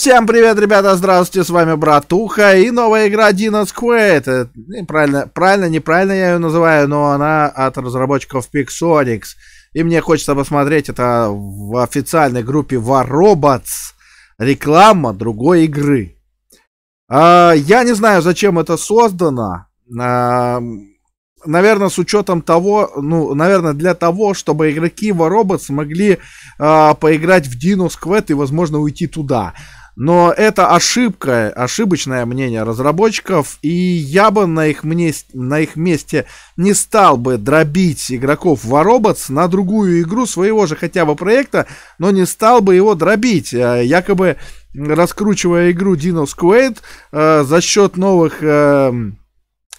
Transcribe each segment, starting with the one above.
Всем привет, ребята, здравствуйте, с вами Братуха и новая игра Dino's Quaid. Э, правильно, правильно, неправильно я ее называю, но она от разработчиков Pixonix. И мне хочется посмотреть это в официальной группе War Robots. Реклама другой игры. А, я не знаю, зачем это создано. А, наверное, с учетом того, ну, наверное, для того, чтобы игроки Воробот могли э, поиграть в Dino Squad и, возможно, уйти туда. Но это ошибка, ошибочное мнение разработчиков, и я бы на их, мне, на их месте не стал бы дробить игроков в Robots на другую игру своего же хотя бы проекта, но не стал бы его дробить. Э, якобы раскручивая игру Dino's Quaid э, за счет новых... Э,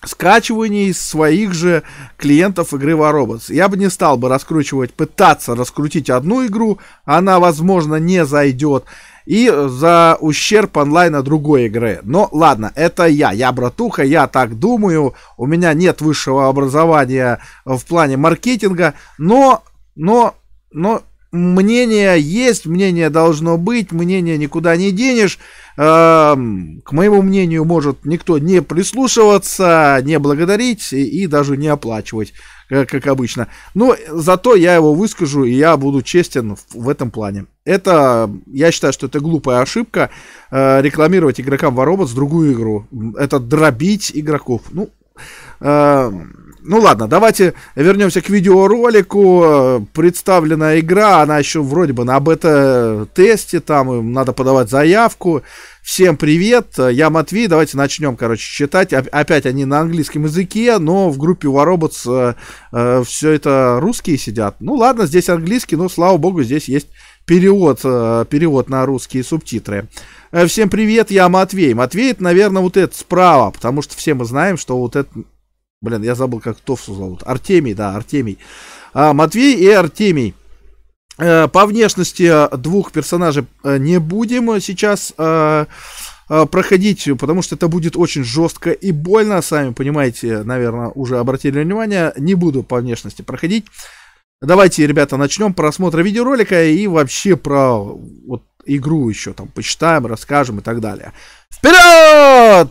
скачиваний своих же клиентов игры War Robots Я бы не стал бы раскручивать, пытаться раскрутить одну игру, она, возможно, не зайдет и э, за ущерб онлайна другой игры. Но ладно, это я, я братуха, я так думаю, у меня нет высшего образования в плане маркетинга, но, но, но мнение есть, мнение должно быть, мнение никуда не денешь. Эм, к моему мнению может никто не прислушиваться, не благодарить и даже не оплачивать, э, как обычно. Но ну, зато я его выскажу, и я буду честен в этом плане. Это, я считаю, что это глупая ошибка э, рекламировать игрокам Воробот с другую игру. Это дробить игроков. Ну, эм, ну ладно, давайте вернемся к видеоролику. Представлена игра, она еще вроде бы на бета-тесте, там надо подавать заявку. Всем привет, я Матвей, давайте начнем, короче, читать. Опять они на английском языке, но в группе Warrobots э, э все это русские сидят. Ну ладно, здесь английский, но слава богу, здесь есть перевод, э, перевод на русские субтитры. Э, всем привет, я Матвей. Матвей, это, наверное, вот это справа, потому что все мы знаем, что вот это Блин, я забыл, как Товсу зовут. Артемий, да, Артемий. А, Матвей и Артемий. Э, по внешности э, двух персонажей э, не будем сейчас проходить, потому что это будет очень жестко и больно. Сами понимаете, наверное, уже обратили внимание. Не буду по внешности проходить. Давайте, ребята, начнем просмотра видеоролика и вообще про вот, игру еще там почитаем, расскажем и так далее. Вперед!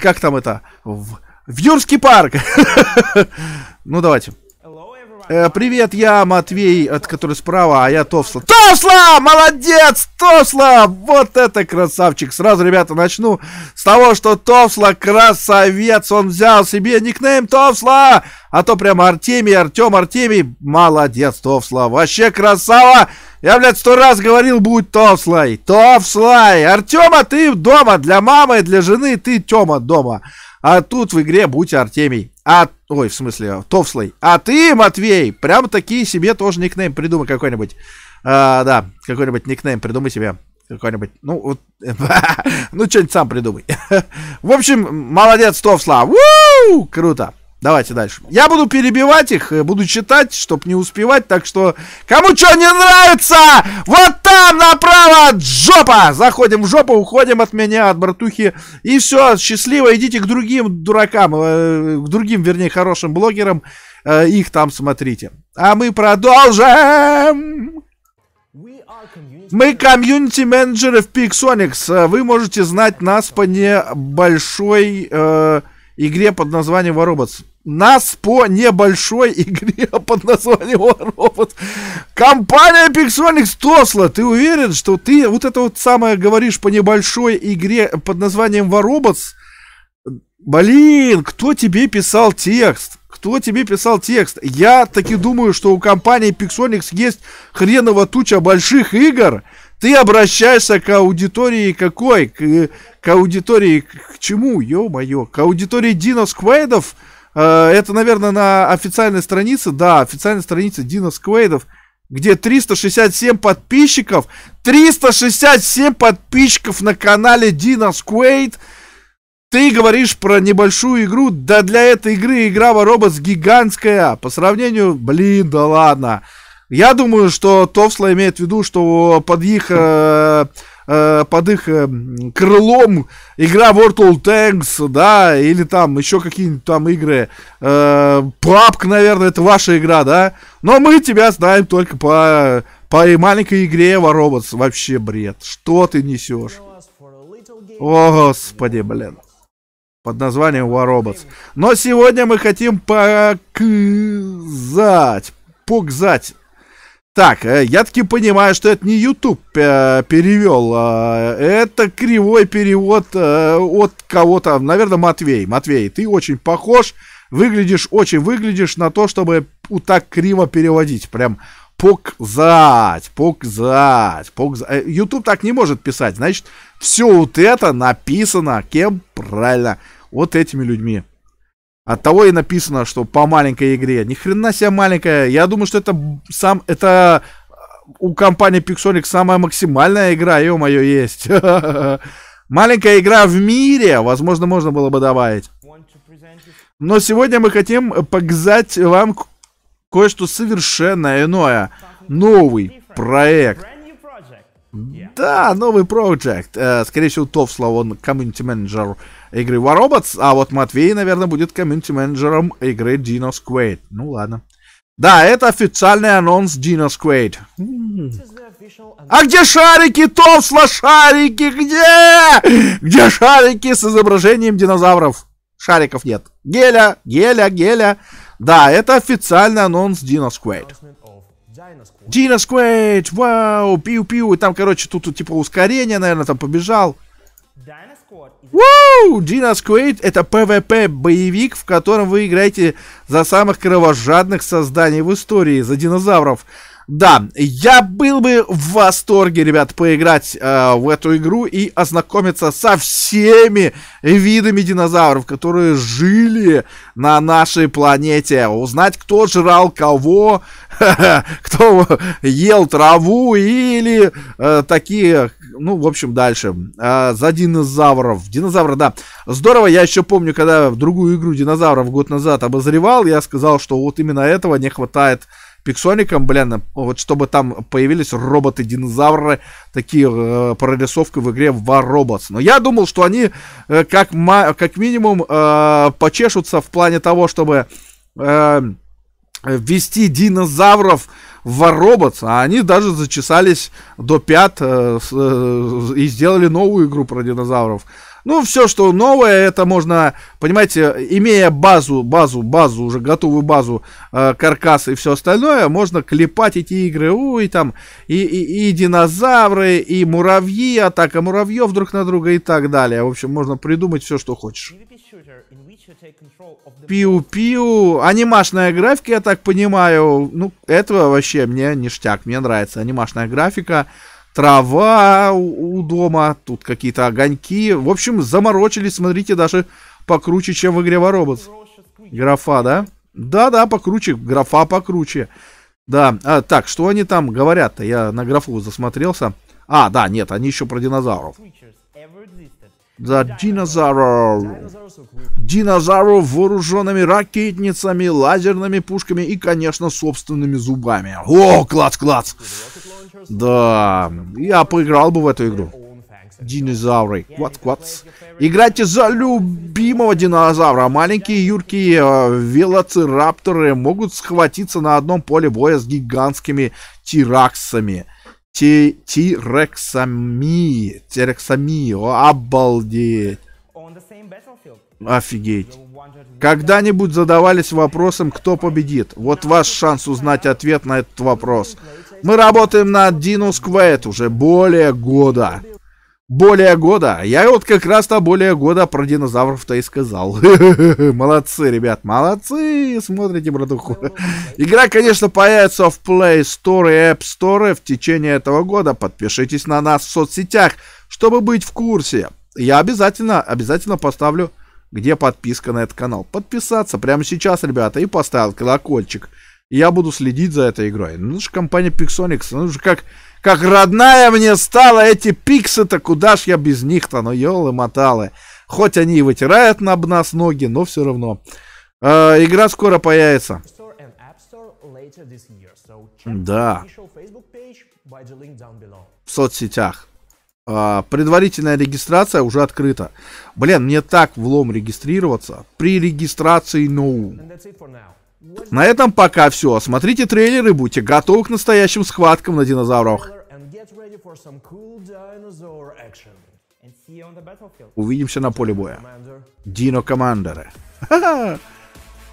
Как там это? В в Юрский парк! Ну, давайте. Э, привет, я Матвей, от который справа, а я Товсла. Товсла! Молодец! Товсла! Вот это красавчик! Сразу, ребята, начну с того, что Товсла красавец! Он взял себе никнейм Товсла! А то прямо Артемий, Артем, Артемий. Молодец, Товсла! Вообще красава! Я, блядь, сто раз говорил, будь Товслай! Товслай! Артема, ты дома! Для мамы, для жены ты Тема дома! А тут в игре будь Артемий. А, ой, в смысле, Товслый. А ты, Матвей, прям такие себе тоже никнейм придумай какой-нибудь. А, да, какой-нибудь никнейм придумай себе. Какой-нибудь, ну, вот, ну, что-нибудь сам придумай. в общем, молодец, Товсла. Вуу, круто. Давайте дальше. Я буду перебивать их, э, буду читать, чтобы не успевать, так что кому что не нравится, вот там направо жопа! Заходим в жопу, уходим от меня, от братухи, и все, счастливо, идите к другим дуракам, э, к другим, вернее, хорошим блогерам, э, их там смотрите. А мы продолжим! Мы комьюнити-менеджеры в Pixonics, вы можете знать нас по небольшой... Э, игре под названием Воробоц. Нас по небольшой игре под названием Воробоц. Компания Pixelix Тосла, ты уверен, что ты вот это вот самое говоришь по небольшой игре под названием Воробоц? Блин, кто тебе писал текст? Кто тебе писал текст? Я таки думаю, что у компании Pixelix есть хреново туча больших игр, ты обращаешься к аудитории какой? К, к аудитории к чему? Ё-моё. К аудитории Динос Квейдов? Э, это, наверное, на официальной странице. Да, официальной странице Динос Квейдов где 367 подписчиков, 367 подписчиков на канале Dinos Quaid. Ты говоришь про небольшую игру, да для этой игры игра Robots гигантская. По сравнению, блин, да ладно. Я думаю, что Товсла имеет в виду, что под их, э, э, под их э, крылом игра World of Tanks, да, или там еще какие-нибудь там игры. Э, PUBG, наверное, это ваша игра, да? Но мы тебя знаем только по, по маленькой игре Воробоц. Вообще бред. Что ты несешь? О, господи, блин под названием Warobots. Но сегодня мы хотим показать, показать так, э, я таки понимаю, что это не YouTube э, перевел. А, это кривой перевод э, от кого-то. Наверное, Матвей. Матвей, ты очень похож. Выглядишь, очень выглядишь на то, чтобы вот так криво переводить. Прям показать, показать, показать. YouTube так не может писать. Значит, все вот это написано кем? Правильно, вот этими людьми. От того и написано, что по маленькой игре. Ни хрена себе маленькая. Я думаю, что это сам это э, у компании Pixonic самая максимальная игра, ё-моё, есть. Маленькая игра в мире, возможно, можно было бы добавить. Но сегодня мы хотим показать вам кое-что совершенно иное. Новый проект. Да, новый проект. Э, скорее всего, Товсла, он комьюнити менеджер игры War Robots, а вот Матвей, наверное, будет комьюнити-менеджером игры Dino's Quaid. Ну ладно. Да, это официальный анонс Dino's Quaid. А где шарики, Товсла, шарики, где? Где шарики с изображением динозавров? Шариков нет. Геля, геля, геля. Да, это официальный анонс Dino's Quaid. Dino's Quaid, вау, пиу-пиу. И там, короче, тут, тут типа ускорение, наверное, там побежал. Воу, Dino's Quaid — это ПВП боевик в котором вы играете за самых кровожадных созданий в истории, за динозавров — да, я был бы в восторге, ребят, поиграть э, в эту игру и ознакомиться со всеми видами динозавров, которые жили на нашей планете. Узнать, кто жрал кого, кто ел траву или э, такие, ну, в общем, дальше. Э, за динозавров. Динозавры, да. Здорово, я еще помню, когда в другую игру динозавров год назад обозревал, я сказал, что вот именно этого не хватает пиксоником, блин, вот чтобы там появились роботы-динозавры, такие э, прорисовки в игре War Robots. Но я думал, что они э, как, как минимум э, почешутся в плане того, чтобы э, ввести динозавров в War Robots, а они даже зачесались до пят э, э, и сделали новую игру про динозавров. Ну, все, что новое, это можно, понимаете, имея базу, базу, базу, уже готовую базу, э, каркас и все остальное, можно клепать эти игры. У, и там, и, и, и динозавры, и муравьи, атака муравьев друг на друга и так далее. В общем, можно придумать все, что хочешь. Пиу-пиу. Анимашная графика, я так понимаю. Ну, этого вообще мне ништяк, мне нравится анимашная графика трава у, дома, тут какие-то огоньки. В общем, заморочились, смотрите, даже покруче, чем в игре Воробот. Графа, да? Да-да, покруче, графа покруче. Да, а, так, что они там говорят-то? Я на графу засмотрелся. А, да, нет, они еще про динозавров. За Динозавров. Динозавров вооруженными ракетницами, лазерными пушками и, конечно, собственными зубами. О, клац-клац! Да, я поиграл бы в эту игру. Динозавры. Квац-квац. Играйте за любимого динозавра. Маленькие юркие э, велоцирапторы могут схватиться на одном поле боя с гигантскими тираксами. Ти Тирексами. Тирексами. Обалдеть. Офигеть. Когда-нибудь задавались вопросом, кто победит? Вот ваш шанс узнать ответ на этот вопрос. Мы работаем над Динус Квейт уже более года. Более года. Я вот как раз-то более года про динозавров-то и сказал. молодцы, ребят, молодцы. Смотрите, братуху. Игра, конечно, появится в Play Store и App Store в течение этого года. Подпишитесь на нас в соцсетях, чтобы быть в курсе. Я обязательно, обязательно поставлю, где подписка на этот канал. Подписаться прямо сейчас, ребята, и поставил колокольчик. Я буду следить за этой игрой. Ну, же компания Pixonix, ну, же как как родная мне стала эти пиксы-то, куда ж я без них-то, ну елы-моталы. Хоть они и вытирают на нас ноги, но все равно. Э, игра скоро появится. Да. В соцсетях. Э, предварительная регистрация уже открыта. Блин, мне так влом регистрироваться. При регистрации, ноу No. На этом пока все. Смотрите трейлеры, будьте готовы к настоящим схваткам на динозаврах. Увидимся на поле боя. Дино Командеры.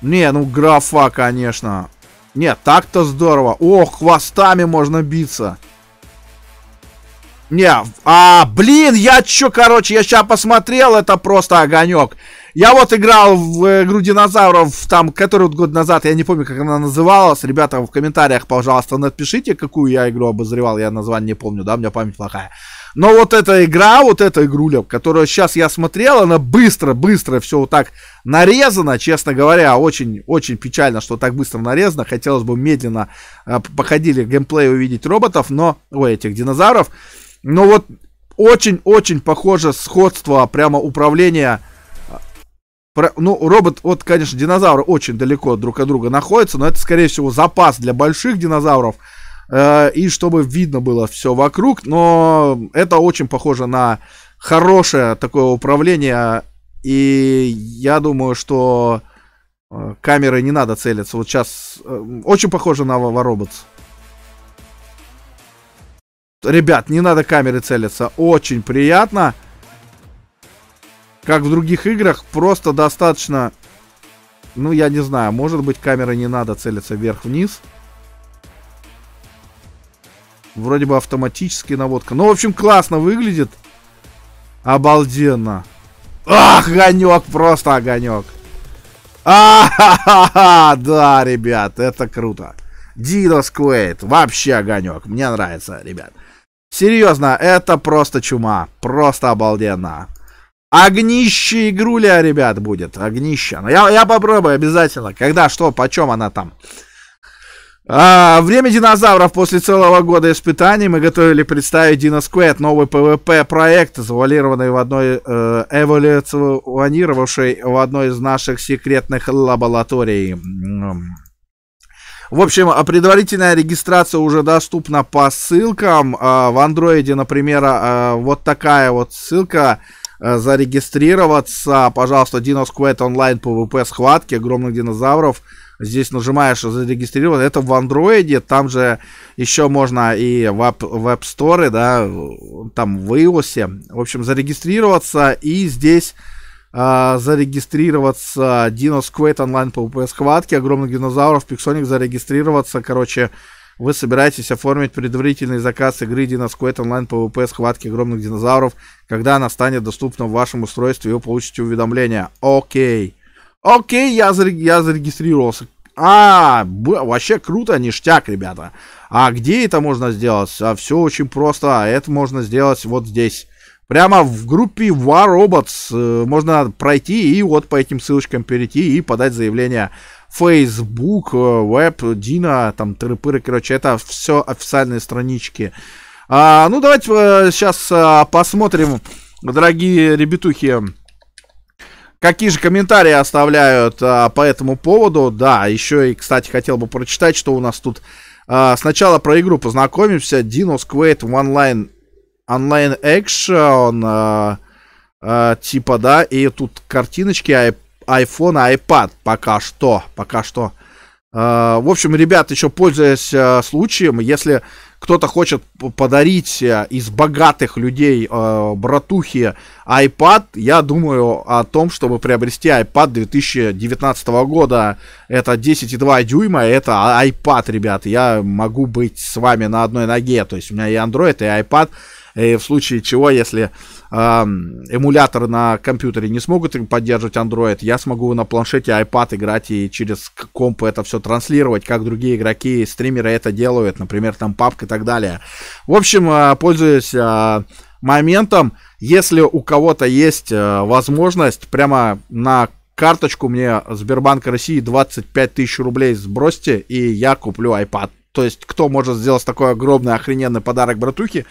Не, ну графа, конечно. Нет, так-то здорово. О, хвостами можно биться. Не, а, блин, я чё, короче, я сейчас посмотрел, это просто огонек. Я вот играл в игру динозавров, там, который вот год назад, я не помню, как она называлась. Ребята, в комментариях, пожалуйста, напишите, какую я игру обозревал. Я название не помню, да, у меня память плохая. Но вот эта игра, вот эта игруля, которую сейчас я смотрел, она быстро-быстро все вот так нарезана, честно говоря, очень-очень печально, что так быстро нарезано. Хотелось бы медленно э, походили геймплей увидеть роботов, но, ой, этих динозавров. Но вот очень-очень похоже сходство прямо управления про, ну, робот, вот, конечно, динозавры очень далеко друг от друга находятся, но это, скорее всего, запас для больших динозавров, э, и чтобы видно было все вокруг, но это очень похоже на хорошее такое управление, и я думаю, что э, камеры не надо целиться. Вот сейчас э, очень похоже на робот. Ребят, не надо камеры целиться. Очень приятно как в других играх, просто достаточно, ну, я не знаю, может быть, камеры не надо целиться вверх-вниз. Вроде бы автоматически наводка. Ну, в общем, классно выглядит. Обалденно. Ах, огонек, просто огонек. А, да, ребят, это круто. Дино Сквейт вообще огонек. Мне нравится, ребят. Серьезно, это просто чума. Просто обалденно. Огнище игруля, ребят, будет. Огнище. Но я, я попробую обязательно. Когда, что, почем она там. А, время динозавров после целого года испытаний мы готовили представить DinoSquad, новый ПВП проект завалированный в одной э, эволюционировавшей в одной из наших секретных лабораторий. В общем, предварительная регистрация уже доступна по ссылкам. А, в андроиде, например, а, вот такая вот ссылка. Э, зарегистрироваться. Пожалуйста, Dinos онлайн PvP схватки огромных динозавров. Здесь нажимаешь зарегистрироваться. Это в андроиде, там же еще можно и в App Store, да, там в iOS. В общем, зарегистрироваться и здесь э, зарегистрироваться Dinos онлайн PvP схватки огромных динозавров, Пиксоник зарегистрироваться, короче, вы собираетесь оформить предварительный заказ игры Dinos Quest онлайн PvP схватки огромных динозавров, когда она станет доступна в вашем устройстве, вы получите уведомление. Окей. Окей, я, зареги я зарегистрировался. А, вообще круто, ништяк, ребята. А где это можно сделать? А все очень просто. А это можно сделать вот здесь. Прямо в группе War Robots э, можно пройти и вот по этим ссылочкам перейти и подать заявление Facebook, Web, э, Дина, там, тыры-пыры, короче, это все официальные странички. А, ну, давайте а, э, сейчас а, э, посмотрим, дорогие ребятухи, какие же комментарии оставляют а, по этому поводу. Да, еще и, кстати, хотел бы прочитать, что у нас тут. А, сначала про игру познакомимся. Dinos Quaid в онлайн, онлайн экшен. А, а, типа, да, и тут картиночки, а iPhone, iPad пока что, пока что. Э, в общем, ребят, еще пользуясь э, случаем, если кто-то хочет подарить э, из богатых людей э, братухи iPad, я думаю о том, чтобы приобрести iPad 2019 года. Это 10,2 дюйма, это а, iPad, ребят. Я могу быть с вами на одной ноге. То есть у меня и Android, и iPad. И в случае чего, если эмуляторы на компьютере не смогут поддерживать Android, я смогу на планшете iPad играть и через комп это все транслировать, как другие игроки и стримеры это делают, например, там PUBG и так далее. В общем, а, пользуясь а, моментом, если у кого-то есть а, возможность прямо на карточку мне Сбербанка России 25 тысяч рублей сбросьте, и я куплю iPad. То есть, кто может сделать такой огромный охрененный подарок братухе,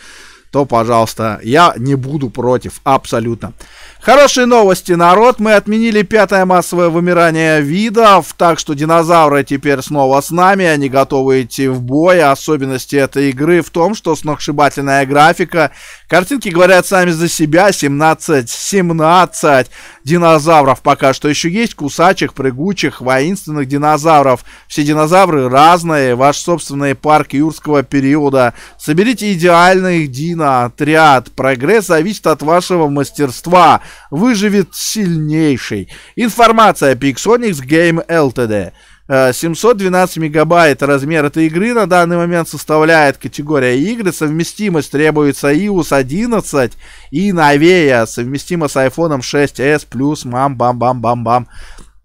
то, пожалуйста, я не буду против, абсолютно. Хорошие новости, народ. Мы отменили пятое массовое вымирание видов, так что динозавры теперь снова с нами, они готовы идти в бой. Особенности этой игры в том, что сногсшибательная графика. Картинки говорят сами за себя. 17, 17 динозавров пока что еще есть. Кусачих, прыгучих, воинственных динозавров. Все динозавры разные. Ваш собственный парк юрского периода. Соберите идеальных дино Конечно, отряд. Прогресс зависит от вашего мастерства. Выживет сильнейший. Информация Pixonics Game Ltd. 712 э, мегабайт размер этой игры на данный момент составляет категория игры. Совместимость требуется iOS 11 и новее. Совместима с iPhone 6s плюс мам-бам-бам-бам-бам.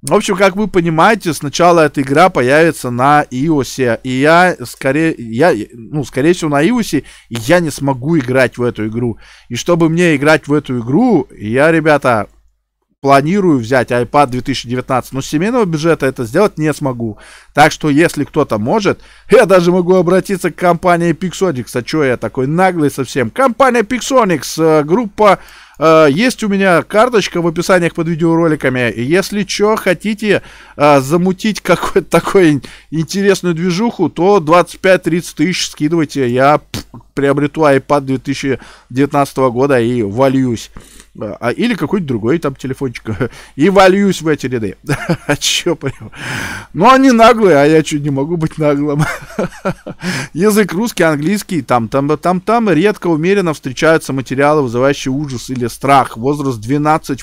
В общем, как вы понимаете, сначала эта игра появится на iOS, и я, скорее, я, ну, скорее всего, на iOS, и я не смогу играть в эту игру. И чтобы мне играть в эту игру, я, ребята, планирую взять iPad 2019, но с семейного бюджета это сделать не смогу. Так что, если кто-то может, я даже могу обратиться к компании Pixonix. А что я такой наглый совсем? Компания Pixonix, э, группа... Э, есть у меня карточка в описании под видеороликами. Если что, хотите э, замутить какую-то такую интересную движуху, то 25-30 тысяч скидывайте. Я приобрету iPad 2019 года и валюсь. А, а, или какой-то другой там телефончик, и вольюсь в эти ряды. А чё прям? Ну, они наглые, а я чуть не могу быть наглым. Язык русский, английский, там, там, там, там редко, умеренно встречаются материалы, вызывающие ужас или страх. Возраст 12+,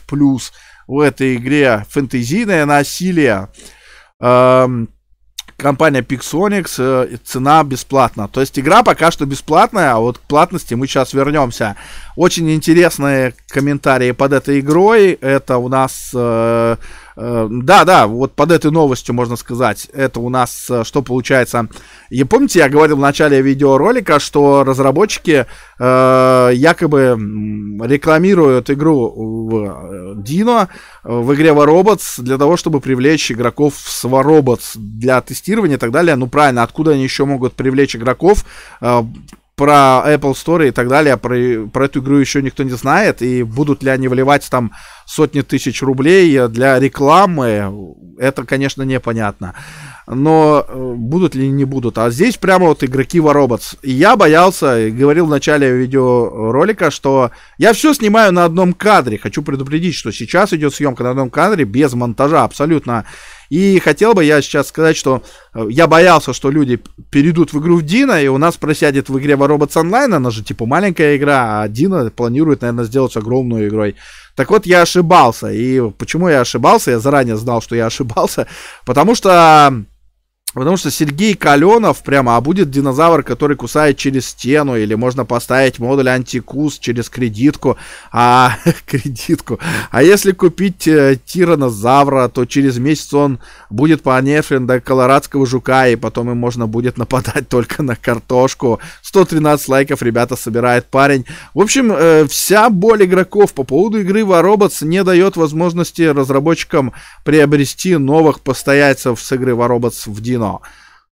в этой игре фэнтезийное насилие. Эм, компания Pixonix, э, цена бесплатна. То есть игра пока что бесплатная, а вот к платности мы сейчас вернемся. Очень интересные комментарии под этой игрой. Это у нас э, да-да, эм, вот под этой новостью можно сказать, это у нас э, что получается. И помните, я говорил в начале видеоролика, что разработчики э, якобы рекламируют игру в э, Dino, в игре Warobots, для того, чтобы привлечь игроков с Warobots для тестирования и так далее. Ну правильно, откуда они еще могут привлечь игроков? Э, про Apple Store и так далее, а про, про эту игру еще никто не знает, и будут ли они вливать там сотни тысяч рублей для рекламы, это, конечно, непонятно. Но э, будут ли не будут. А здесь прямо вот игроки Воробоц. И я боялся, говорил в начале видеоролика, что я все снимаю на одном кадре. Хочу предупредить, что сейчас идет съемка на одном кадре без монтажа, абсолютно и хотел бы я сейчас сказать, что э, я боялся, что люди перейдут в игру в Дина, и у нас просядет в игре Robots Online, она же типа маленькая игра, а Дина планирует, наверное, сделать огромную игрой. Так вот, я ошибался. И почему я ошибался? Я заранее знал, что я ошибался. Потому что Потому что Сергей Каленов прямо, а будет динозавр, который кусает через стену, или можно поставить модуль антикус через кредитку, а кредитку. А если купить э, тиранозавра, то через месяц он будет по понефрен до колорадского жука, и потом им можно будет нападать только на картошку. 113 лайков ребята собирает парень. В общем, э, вся боль игроков по поводу игры Вороботс не дает возможности разработчикам приобрести новых постояльцев с игры Вороботс в Дино казино.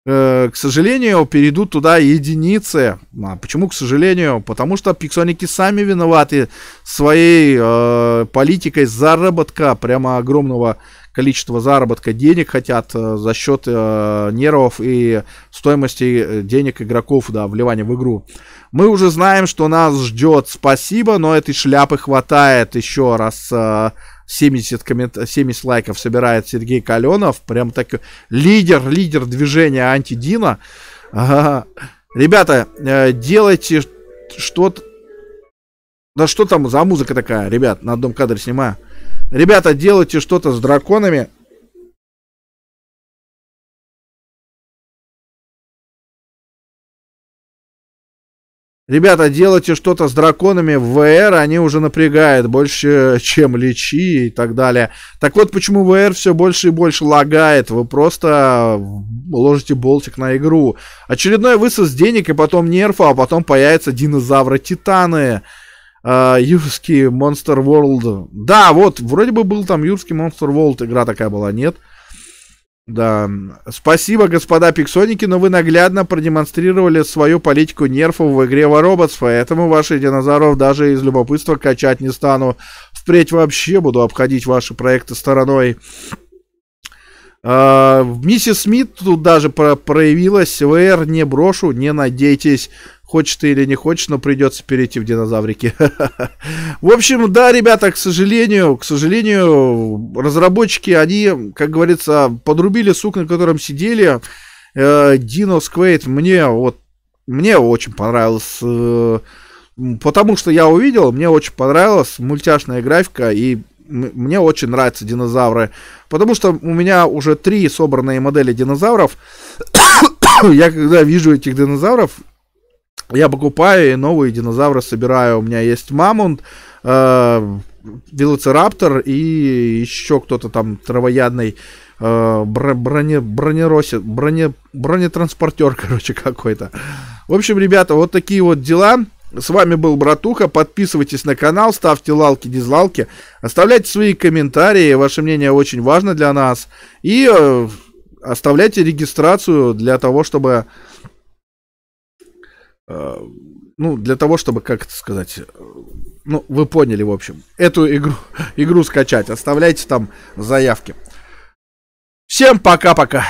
Э, к сожалению, перейдут туда единицы. А почему, к сожалению? Потому что пиксоники сами виноваты своей э, политикой заработка, прямо огромного количества заработка денег хотят э, за счет э, нервов и стоимости э, денег игроков, да, вливания в игру. Мы уже знаем, что нас ждет спасибо, но этой шляпы хватает еще раз э, 70, коммент... 70 лайков собирает Сергей Каленов. Прям так лидер, лидер движения антидина. Ага. Ребята, э, делайте что-то... Да что там за музыка такая, ребят, на одном кадре снимаю. Ребята, делайте что-то с драконами. Ребята, делайте что-то с драконами в VR, они уже напрягают больше, чем лечи и так далее. Так вот, почему VR все больше и больше лагает. Вы просто ложите болтик на игру. Очередной высос денег и потом нерфа, а потом появятся динозавры-титаны. Э, юрский Monster World. Да, вот, вроде бы был там Юрский Monster World, игра такая была, нет? Нет. Да. Спасибо, господа пиксоники, но вы наглядно продемонстрировали свою политику нерфов в игре War Robots, поэтому ваших динозавров даже из любопытства качать не стану. Впредь вообще буду обходить ваши проекты стороной. А, миссис Смит тут даже про проявилась. ВР не брошу, не надейтесь. Хочешь ты или не хочешь, но придется перейти в динозаврики. В общем, да, ребята, к сожалению, к сожалению, разработчики, они, как говорится, подрубили сук, на котором сидели. Дино э, Сквейт мне вот мне очень понравилось. Э, потому что я увидел, мне очень понравилась мультяшная графика и мне очень нравятся динозавры, потому что у меня уже три собранные модели динозавров. я когда вижу этих динозавров, я покупаю и новые динозавры собираю. У меня есть мамонт, э, велоцираптор и еще кто-то там травоядный э, броне, бронеросит, броне, бронетранспортер, короче, какой-то. В общем, ребята, вот такие вот дела. С вами был Братуха. Подписывайтесь на канал, ставьте лайки, дизлайки, оставляйте свои комментарии. Ваше мнение очень важно для нас. И э, оставляйте регистрацию для того, чтобы... Э, ну, для того, чтобы, как это сказать... Э, ну, вы поняли, в общем. Эту игру, игру скачать. Оставляйте там заявки. Всем пока-пока.